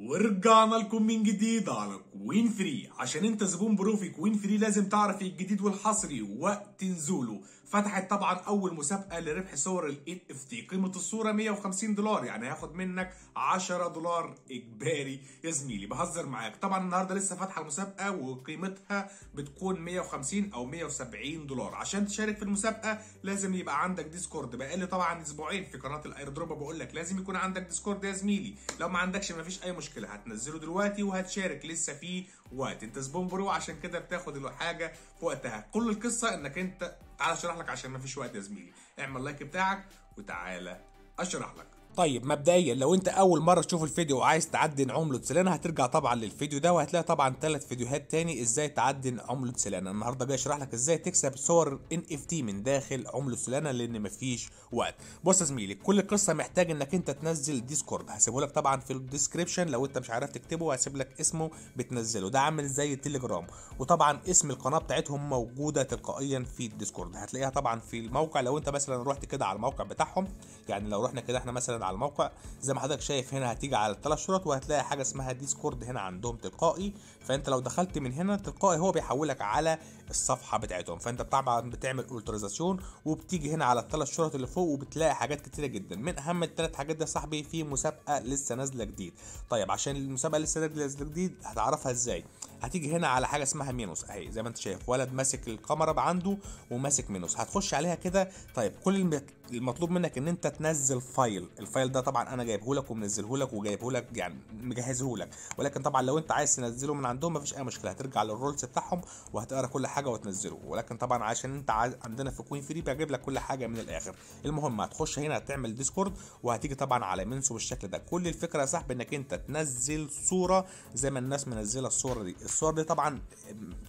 ورجعنا لكم من جديد على كوين فري عشان انت زبون بروفي كوين فري لازم تعرف الجديد والحصري وقت نزوله فتحت طبعا اول مسابقه لربح صور ال اف تي قيمه الصوره 150 دولار يعني هياخد منك 10 دولار اجباري يا زميلي بهزر معاك طبعا النهارده لسه فاتحه المسابقه وقيمتها بتكون 150 او 170 دولار عشان تشارك في المسابقه لازم يبقى عندك ديسكورد بقالي طبعا اسبوعين في قناه الايردروب بقول لك لازم يكون عندك ديسكورد يا زميلي لو ما عندكش مفيش اي مشكله مشكله هتنزله دلوقتي وهتشارك لسه في وقت انت زبون برو عشان كده بتاخد حاجه في وقتها كل القصه انك انت تعالى اشرح لك عشان مفيش وقت يا زميلي اعمل لايك بتاعك وتعالى اشرح لك طيب مبدئيا لو انت اول مره تشوف الفيديو وعايز تعدن عمله سلانه هترجع طبعا للفيديو ده وهتلاقي طبعا ثلاث فيديوهات تاني ازاي تعدن عمله سلانه النهارده جاي اشرح لك ازاي تكسب صور ان اف تي من داخل عمله سلانه لان مفيش وقت بص يا زميلي كل قصه محتاج انك انت تنزل ديسكورد هسيبه لك طبعا في الديسكربشن لو انت مش عارف تكتبه هسيب لك اسمه بتنزله ده عامل زي التليجرام وطبعا اسم القناه بتاعتهم موجوده تلقائيا في الديسكورد هتلاقيها طبعا في الموقع لو انت مثلا رحت كده على الموقع بتاعهم يعني لو رحنا كده احنا مثلا على الموقع زي ما حضرتك شايف هنا هتيجي على الثلاث شرط وهتلاقي حاجه اسمها ديسكورد هنا عندهم تلقائي فانت لو دخلت من هنا تلقائي هو بيحولك على الصفحه بتاعتهم فانت طبعا بتعمل اولترايزيشن وبتيجي هنا على الثلاث شرط اللي فوق وبتلاقي حاجات كتيره جدا من اهم الثلاث حاجات ده صاحبي في مسابقه لسه نازله جديد طيب عشان المسابقه لسه نازله جديد هتعرفها ازاي هتيجي هنا على حاجه اسمها مينوس اهي زي ما انت شايف ولد ماسك الكاميرا عنده وماسك مينوس هتخش عليها كده طيب كل المطلوب منك ان انت تنزل فايل الفايل ده طبعا انا جايبه لك ومنزله لك وجايبه لك يعني مجهزه لك ولكن طبعا لو انت عايز تنزله من عندهم مفيش اي مشكله هترجع للرولز بتاعهم وهتقرا كل حاجه وتنزله ولكن طبعا عشان انت عايز عندنا في كوين فري بجيب لك كل حاجه من الاخر المهم هتخش هنا هتعمل ديسكورد وهتيجي طبعا على مينسو بالشكل ده كل الفكره يا صاحبي انك انت تنزل صوره زي ما الناس منزله الصوره دي الصور دي طبعا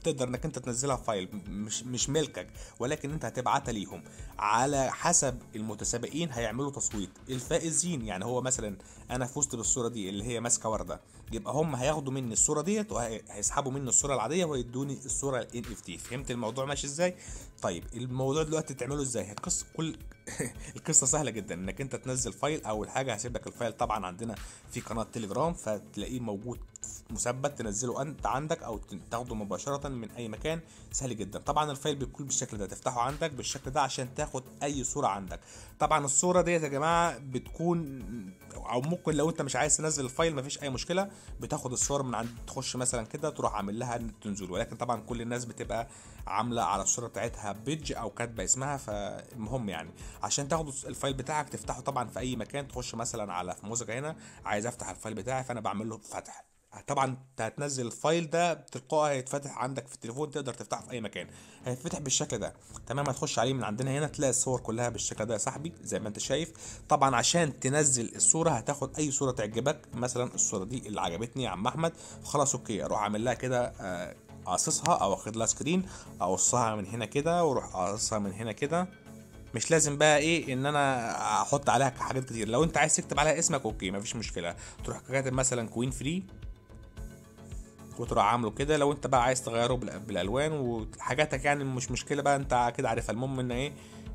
تقدر انك انت تنزلها فايل مش مش ملكك ولكن انت هتبعتها ليهم على حسب المتسابقين هيعملوا تصويت الفائزين يعني هو مثلا انا فزت بالصوره دي اللي هي ماسكه ورده يبقى هم هياخدوا مني الصوره ديت وهيسحبوا مني الصوره العاديه ويدوني الصوره الان اف تي فهمت الموضوع ماشي ازاي طيب الموضوع دلوقتي تعمله ازاي القصه كل القصه سهله جدا انك انت تنزل فايل اول حاجه هسيب لك الفايل طبعا عندنا في قناه تليجرام فتلاقيه موجود مثبت تنزله انت عندك او تاخده مباشره من اي مكان سهل جدا طبعا الفايل بيكون بالشكل ده تفتحه عندك بالشكل ده عشان تاخد اي صوره عندك طبعا الصوره ديت يا جماعه بتكون او ممكن لو انت مش عايز تنزل الفايل مفيش اي مشكله بتاخد الصور من عند تخش مثلا كده تروح عامل لها تنزل ولكن طبعا كل الناس بتبقى عامله على الصوره بتاعتها بيدج او كاتبه اسمها فالمهم يعني عشان تاخد الفايل بتاعك تفتحه طبعا في اي مكان تخش مثلا على في موزيكا هنا عايز افتح الفايل بتاعي فانا بعمل له فتح طبعا انت هتنزل الفايل ده تلقائي هيتفتح عندك في التليفون تقدر تفتحه في اي مكان هيتفتح بالشكل ده تمام هتخش عليه من عندنا هنا تلاقي الصور كلها بالشكل ده يا صاحبي زي ما انت شايف طبعا عشان تنزل الصوره هتاخد اي صوره تعجبك مثلا الصوره دي اللي عجبتني يا عم احمد خلاص اوكي اروح اعمل لها كده آه، قاصصها او اخد لها سكرين اقصها من هنا كده واروح قاصصها من هنا كده مش لازم بقى ايه ان انا احط عليها حاجات كتير لو انت عايز تكتب عليها اسمك اوكي مفيش مشكله تروح كاتب مثلا كوين فري وتروح عامله كده لو انت بقى عايز تغيره بالالوان وحاجاتك يعني مش مشكله بقى انت كده عارفها المهم ان ايه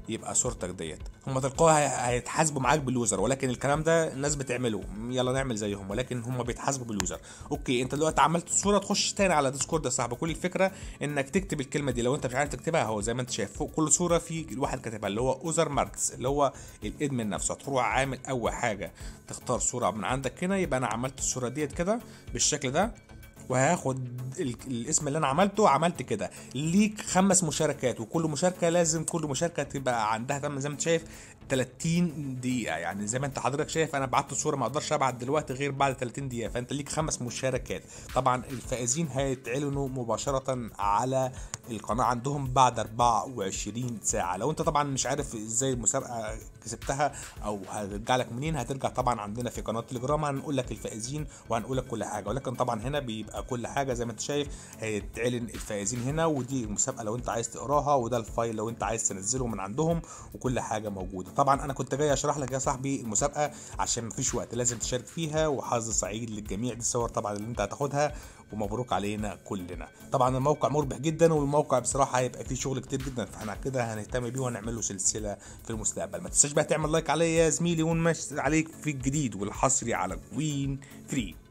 يبقى صورتك ديت هم تلقاها هيتحاسبوا معاك باليوزر ولكن الكلام ده الناس بتعمله يلا نعمل زيهم ولكن هم بيتحاسبوا باليوزر اوكي انت دلوقتي عملت صوره تخش تاني على ديسكورد يا صاحبي كل الفكره انك تكتب الكلمه دي لو انت مش عارف تكتبها هو زي ما انت شايف فوق كل صوره في واحد كاتبها اللي هو اوزر ماركس اللي هو الادمن نفسه هتروح عامل اول حاجه تختار صوره من عندك هنا يبقى انا عملت الصوره ديت كده بالشكل ده وهاخد الاسم اللي انا عملته عملت كده ليك خمس مشاركات وكل مشاركه لازم كل مشاركه تبقى عندها زي ما انت شايف 30 دقيقه يعني زي ما انت حضرتك شايف انا بعت صوره ما اقدرش ابعت دلوقتي غير بعد 30 دقيقه فانت ليك خمس مشاركات طبعا الفائزين هيتعلنوا مباشره على القناه عندهم بعد 24 ساعه لو انت طبعا مش عارف ازاي المسابقه كسبتها او هترجع لك منين هترجع طبعا عندنا في قناه تليجرام هنقول لك الفائزين وهنقول لك كل حاجه ولكن طبعا هنا بيبقى كل حاجه زي ما انت شايف هيتعلن الفائزين هنا ودي المسابقه لو انت عايز تقراها وده الفايل لو انت عايز تنزله من عندهم وكل حاجه موجوده طبعا انا كنت جاي اشرح لك يا صاحبي المسابقه عشان مفيش وقت لازم تشارك فيها وحظ سعيد للجميع دي الصور طبعا اللي انت هتاخدها ومبروك علينا كلنا طبعا الموقع مربح جدا والموقع بصراحه هيبقى فيه شغل كتير جدا فاحنا كده هنهتم بيه وهنعمل له سلسله في المستقبل ما تنساش بقى تعمل لايك عليا يا زميلي ونمشي عليك في الجديد والحصري على جوين 3